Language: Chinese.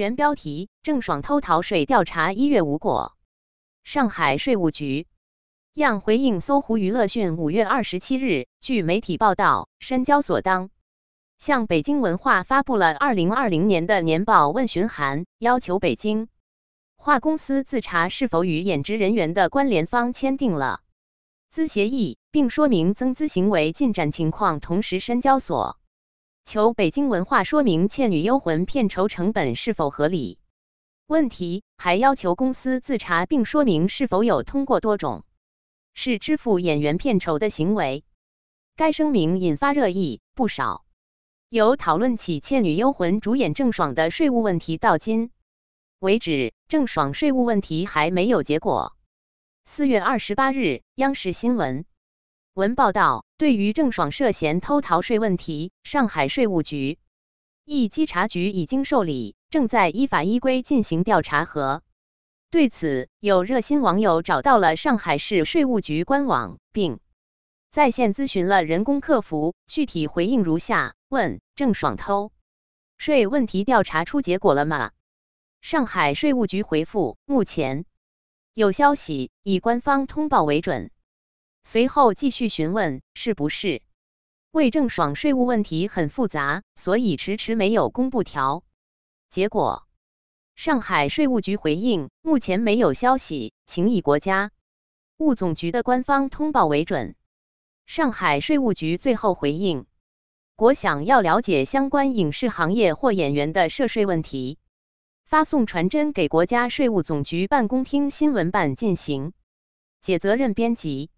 原标题：郑爽偷逃税调查一月无果，上海税务局样回应搜狐娱乐讯，五月二十七日，据媒体报道，深交所当向北京文化发布了二零二零年的年报问询函，要求北京化公司自查是否与演职人员的关联方签订了资协议，并说明增资行为进展情况。同时，深交所。求北京文化说明《倩女幽魂》片酬成本是否合理？问题还要求公司自查并说明是否有通过多种是支付演员片酬的行为。该声明引发热议不少，有讨论起《倩女幽魂》主演郑爽的税务问题到今为止，郑爽税务问题还没有结果。四月二十八日，央视新闻，文报道。对于郑爽涉嫌偷逃税问题，上海税务局一稽查局已经受理，正在依法依规进行调查和。对此，有热心网友找到了上海市税务局官网，并在线咨询了人工客服，具体回应如下：问郑爽偷税问题调查出结果了吗？上海税务局回复：目前有消息，以官方通报为准。随后继续询问，是不是魏郑爽税务问题很复杂，所以迟迟没有公布条结果。上海税务局回应，目前没有消息，请以国家物务总局的官方通报为准。上海税务局最后回应，国想要了解相关影视行业或演员的涉税问题，发送传真给国家税务总局办公厅新闻办进行解责任编辑。